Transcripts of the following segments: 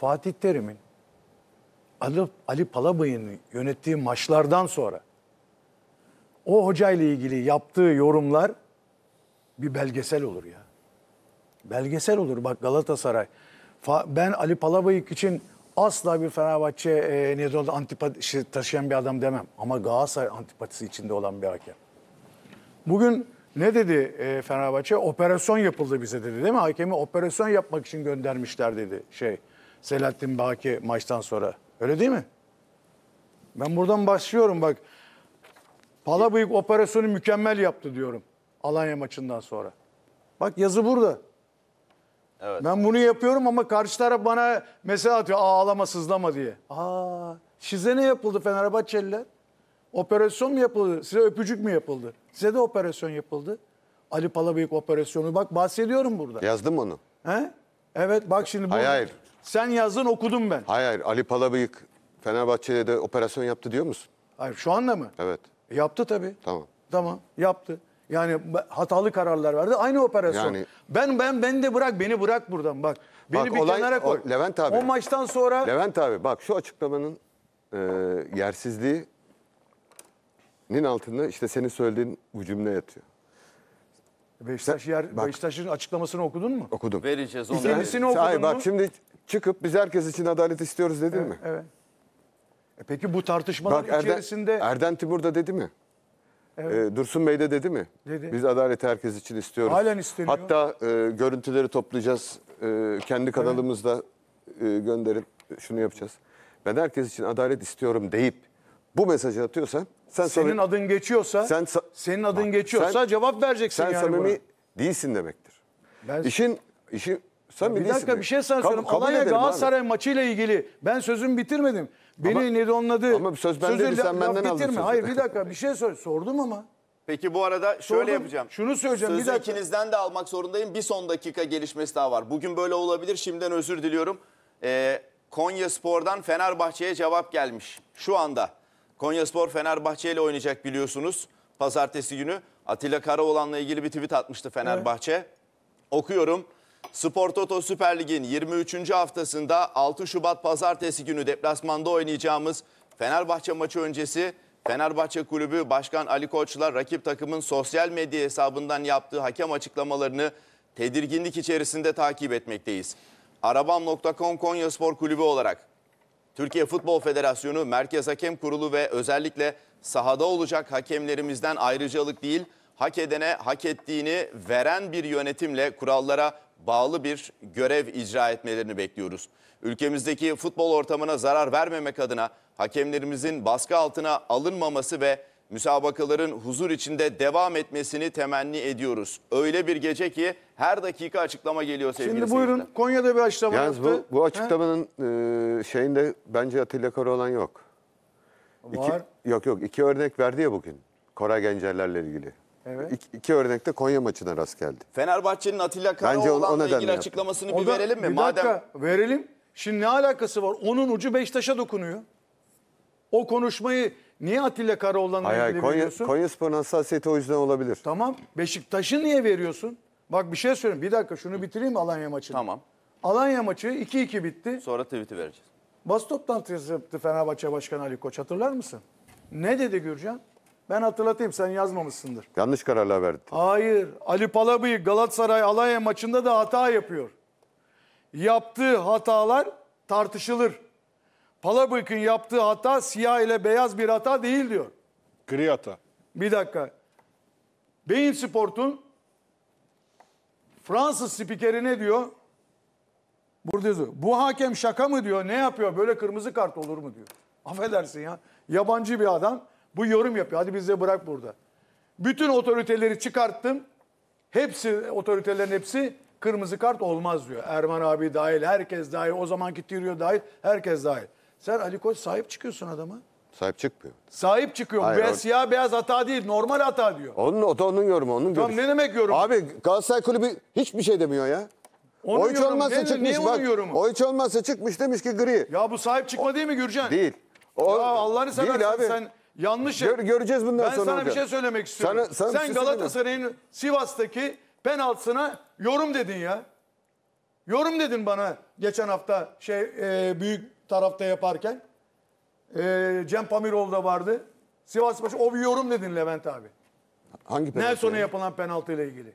Fatih Terim'in Ali, Ali Palabay'ın yönettiği maçlardan sonra o hocayla ilgili yaptığı yorumlar bir belgesel olur ya. Belgesel olur bak Galatasaray. Fa, ben Ali Palabayık için asla bir Fenerbahçe e, ne oldu taşıyan bir adam demem. Ama Galatasaray antipatisi içinde olan bir hakem. Bugün ne dedi e, Fenerbahçe? Operasyon yapıldı bize dedi değil mi? Hakemi operasyon yapmak için göndermişler dedi şey. Selahattin Baki maçtan sonra. Öyle değil mi? Ben buradan başlıyorum bak. Palabıyık operasyonu mükemmel yaptı diyorum. Alanya maçından sonra. Bak yazı burada. Evet. Ben bunu yapıyorum ama karşı taraf bana mesaj atıyor. ağlama sızlama diye. Aa, size ne yapıldı Fenerbahçeliler? Operasyon mu yapıldı? Size öpücük mü yapıldı? Size de operasyon yapıldı. Ali Palabıyık operasyonu. Bak bahsediyorum burada. Yazdım onu. He? Evet bak şimdi. bu. Hayır hayır. Sen yazdın okudum ben. Hayır hayır Ali Palabıyık Fenerbahçe'de de operasyon yaptı diyor musun? Hayır şu anda mı? Evet. E, yaptı tabii. Tamam. Tamam yaptı. Yani hatalı kararlar verdi. Aynı operasyon. Yani- Ben ben ben de bırak beni bırak buradan bak. Beni Bak, bir olay- kenara koy. o- Levent abi. O maçtan sonra Levent abi bak şu açıklamanın e, nin altında işte senin söylediğin bu cümle yatıyor. Beşiktaş açıklamasını okudun mu? Okudum. Vereceğiz onu. İkincisini okudun Hayır mu? bak şimdi çıkıp biz herkes için adalet istiyoruz dedin evet, mi? Evet. E peki bu tartışmalar Bak, Erden, içerisinde... Erden Timur da dedi mi? Evet. E, Dursun Bey de dedi mi? Dedi. Biz adaleti herkes için istiyoruz. Halen isteniyor. Hatta e, görüntüleri toplayacağız. E, kendi kanalımızda evet. e, gönderip şunu yapacağız. Ben herkes için adalet istiyorum deyip bu mesajı atıyorsan sen senin samimi, adın geçiyorsa sen senin adın bak, geçiyorsa sen, cevap vereceksin sen yani. Sen samimi buna. değilsin demektir. Ben, işin işin sen bir dakika bir şey sana söyleyeyim. Alanya Galatasaray abi. maçıyla ilgili ben sözümü bitirmedim. Beni ama, nedonladı. Ama söz bende söz sen benden aldın Hayır bir dakika bir şey söyle. Sordum ama. Peki bu arada şöyle Sordum, yapacağım. Şunu söyleyeceğim. Sözü bir dakika. ikinizden de almak zorundayım. Bir son dakika gelişmesi daha var. Bugün böyle olabilir. Şimdiden özür diliyorum. Ee, Konya Spor'dan Fenerbahçe'ye cevap gelmiş. Şu anda Konya Spor Fenerbahçe ile oynayacak biliyorsunuz. Pazartesi günü Atilla Karaoğlan'la ilgili bir tweet atmıştı Fenerbahçe. Evet. Okuyorum. Spor Toto Süper Lig'in 23. haftasında 6 Şubat Pazartesi günü deplasmanda oynayacağımız Fenerbahçe maçı öncesi Fenerbahçe Kulübü Başkan Ali Koç'la rakip takımın sosyal medya hesabından yaptığı hakem açıklamalarını tedirginlik içerisinde takip etmekteyiz. Arabam.com Konya Spor Kulübü olarak Türkiye Futbol Federasyonu, Merkez Hakem Kurulu ve özellikle sahada olacak hakemlerimizden ayrıcalık değil, hak edene hak ettiğini veren bir yönetimle kurallara bağlı bir görev icra etmelerini bekliyoruz. Ülkemizdeki futbol ortamına zarar vermemek adına hakemlerimizin baskı altına alınmaması ve müsabakaların huzur içinde devam etmesini temenni ediyoruz. Öyle bir gece ki her dakika açıklama geliyor sevgili Şimdi buyurun seyirciler. Konya'da bir açıklama Yalnız yaptı. Bu, bu açıklamanın e, şeyinde bence Atilla kara olan yok. Var. İki, yok yok iki örnek verdi ya bugün Koray Gencerler'le ilgili. Evet. İki, örnekte Konya maçına rast geldi. Fenerbahçe'nin Atilla Karaoğlan'la ilgili yaptı. açıklamasını o bir da, verelim mi? Bir dakika, Madem... verelim. Şimdi ne alakası var? Onun ucu Beşiktaş'a dokunuyor. O konuşmayı niye Atilla Karaoğlan'la ilgili Konya, veriyorsun? Konya Spor'un hassasiyeti o yüzden olabilir. Tamam. Beşiktaş'ı niye veriyorsun? Bak bir şey söyleyeyim. Bir dakika şunu bitireyim mi Alanya maçını? Tamam. Alanya maçı 2-2 bitti. Sonra tweet'i vereceğiz. Basın toplantısı yaptı Fenerbahçe Başkanı Ali Koç hatırlar mısın? Ne dedi Gürcan? Ben hatırlatayım sen yazmamışsındır. Yanlış kararlar verdi. Hayır. Ali Palabıyık Galatasaray Alanya maçında da hata yapıyor. Yaptığı hatalar tartışılır. Palabıyık'ın yaptığı hata siyah ile beyaz bir hata değil diyor. Gri hata. Bir dakika. Beyin Sport'un Fransız spikeri ne diyor? Burada yazıyor. Bu hakem şaka mı diyor? Ne yapıyor? Böyle kırmızı kart olur mu diyor. Affedersin ya. Yabancı bir adam bu yorum yapıyor. Hadi bize bırak burada. Bütün otoriteleri çıkarttım. Hepsi otoritelerin hepsi kırmızı kart olmaz diyor. Erman abi dahil, herkes dahil, o zamanki Tirio dahil, herkes dahil. Sen Ali Koç sahip çıkıyorsun adama. Sahip çıkmıyor. Sahip çıkıyor. Hayır, beyaz, o... siyah beyaz hata değil. Normal hata diyor. Onun, o da onun yorumu. Onun tamam görüşü. ne demek yorum? Abi Galatasaray Kulübü hiçbir şey demiyor ya. Onun Oyç yorumu, olmazsa ne, çıkmış. Niye bak, yorumu? Oyç olmazsa çıkmış demiş ki gri. Ya bu sahip çıkma o, değil mi Gürcan? Değil. O, ya Allah'ını seversen sen yanlış. Gör, göreceğiz bundan ben sonra. Ben sana hocam. bir şey söylemek istiyorum. Sana, sana Sen şey Galatasaray'ın Sivas'taki penaltısına yorum dedin ya. Yorum dedin bana geçen hafta şey e, büyük tarafta yaparken. E, Cem Pamirov da vardı. Sivas maçı o bir yorum dedin Levent abi. Hangi penaltı? Nelson'a yani? yapılan penaltı ile ilgili.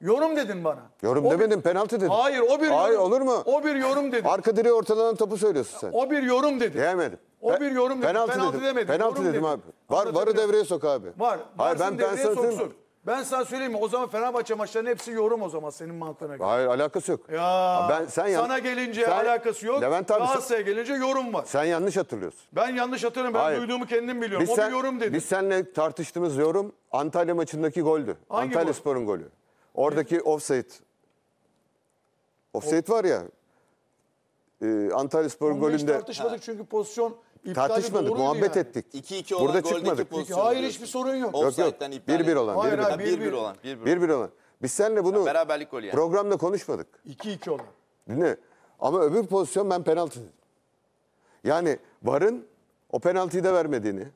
Yorum dedin bana. Yorum o demedim bir... penaltı dedim. Hayır o bir Hayır yorum, olur mu? O bir yorum dedim. Arka direği ortadan topu söylüyorsun sen. O bir yorum dedi. Diyemedim. O bir yorum dedim. Penaltı, penaltı dedim. demedim. Penaltı dedim, dedim abi. Var, varı devreye sok abi. Var. Hayır, ben, devreye ben sana soksun. Ben sana söyleyeyim mi? O zaman Fenerbahçe maçlarının hepsi yorum o zaman senin mantığına göre. Hayır alakası yok. Ya, ben sen sana gelince sen, alakası yok. Levent abi Galatasaray'a gelince yorum var. Sen yanlış hatırlıyorsun. Ben yanlış hatırlıyorum. Ben Hayır. duyduğumu kendim biliyorum. Biz o sen, bir yorum dedi. Biz seninle tartıştığımız yorum Antalya maçındaki goldü. Hangi Antalya gol? Spor'un golü. Oradaki offside. Offside var ya. E, Antalyaspor Onunla hiç golünde tartışmadık çünkü pozisyon iptali tartışmadık, muhabbet yani. ettik. 2-2 olan Burada çıkmadık. pozisyon. hayır hiçbir sorun yok. Yok yok. Offside'den iptal 1-1 olan. Hayır, 1-1. olan. 1-1. olan. Biz seninle bunu Beraberlik yani. programda konuşmadık. 2-2 olan. Dinle. Ama öbür pozisyon ben penaltı dedim. Yani VAR'ın o penaltıyı da vermediğini,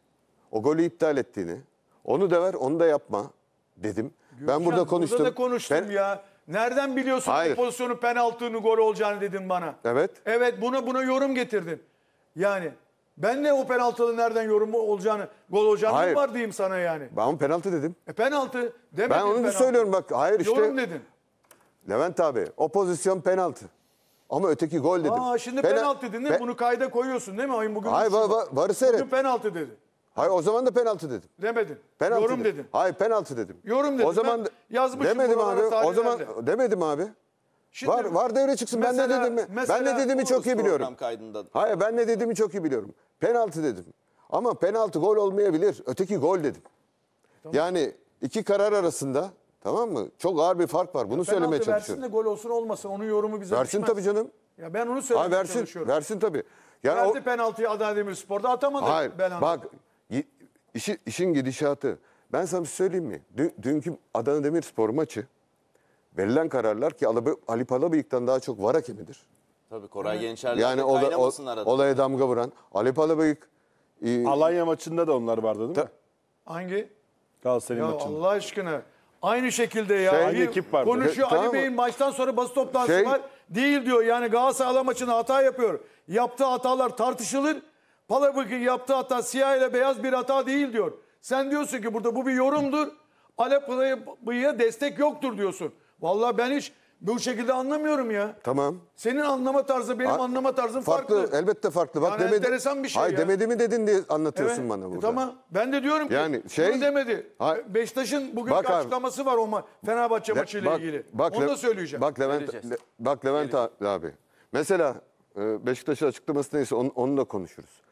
o golü iptal ettiğini, onu da ver, onu da yapma dedim. Gülşah, ben burada konuştum. Burada da konuştum ben, ya. Nereden biliyorsun Hayır. bu pozisyonun penaltının gol olacağını dedin bana. Evet. Evet buna buna yorum getirdin. Yani ben de o penaltının nereden yorum olacağını, gol olacağını hayır. var diyeyim sana yani. Ben onu penaltı dedim. E penaltı demedim. Ben onu penaltı. söylüyorum bak. Hayır işte. Yorum dedin. Levent abi o pozisyon penaltı. Ama öteki gol dedim. Aa şimdi Pena penaltı dedin değil mi? Bunu kayda koyuyorsun değil mi? Ayın bugün. Hayır var, var, varı seyret. Bugün penaltı dedi. Hayır o zaman da penaltı dedim. Demedim. Penaltı Yorum dedim. dedim. Hayır penaltı dedim. Yorum dedim. O zaman ben yazmışım demedim abi. O zaman demedim abi. Şimdi, var var devre çıksın. Mesela, ben ne dedim mi? Ben ne dediğimi çok iyi biliyorum. Kaydında. Hayır ben ne dediğimi çok iyi biliyorum. Penaltı dedim. Ama penaltı gol olmayabilir. Öteki gol dedim. Tamam. Yani iki karar arasında tamam mı? Çok ağır bir fark var. Bunu ya söylemeye çalışıyorum. Versin de gol olsun olmasın onun yorumu bize Versin düşmez. tabii canım. Ya ben onu söylemeye ha, versin, çalışıyorum. Versin tabii. Yani Verdi o... penaltıyı Adana Demirspor'da atamadı. Hayır ben bak işi, işin gidişatı. Ben sana şey söyleyeyim mi? Dün, dünkü Adana Demirspor maçı verilen kararlar ki Ali Palabıyık'tan daha çok var hakemidir. Tabii Koray evet. Gençer'le yani ola, o, olaya damga vuran Ali Palabıyık. E, Alanya maçında da onlar vardı değil mi? Hangi? Galatasaray ya maçında. Allah aşkına. Aynı şekilde ya. Şey, Ali, ekip vardı. Konuşuyor şey, tamam. Ali Bey'in maçtan sonra basın toplantısı şey, var. Değil diyor yani Galatasaray maçında hata yapıyor. Yaptığı hatalar tartışılır. Palabık'ın yaptığı hata siyah ile beyaz bir hata değil diyor. Sen diyorsun ki burada bu bir yorumdur. Alep'e destek yoktur diyorsun. Vallahi ben hiç bu şekilde anlamıyorum ya. Tamam. Senin anlama tarzı benim A anlama tarzım farklı. Farklı elbette farklı. Bak yani demedi, enteresan bir şey hayır, ya. demedi mi dedin diye anlatıyorsun evet. bana e, burada. E, tamam. Ben de diyorum ki yani şey, bunu demedi. Hayır. Beştaş'ın bugün bak, açıklaması var o Fenerbahçe Le, maçıyla bak, ilgili. Bak, Onu da söyleyeceğim. Bak Levent, Le, bak Levent abi. Mesela e, Beşiktaş'ın açıklaması neyse onu, onu da konuşuruz.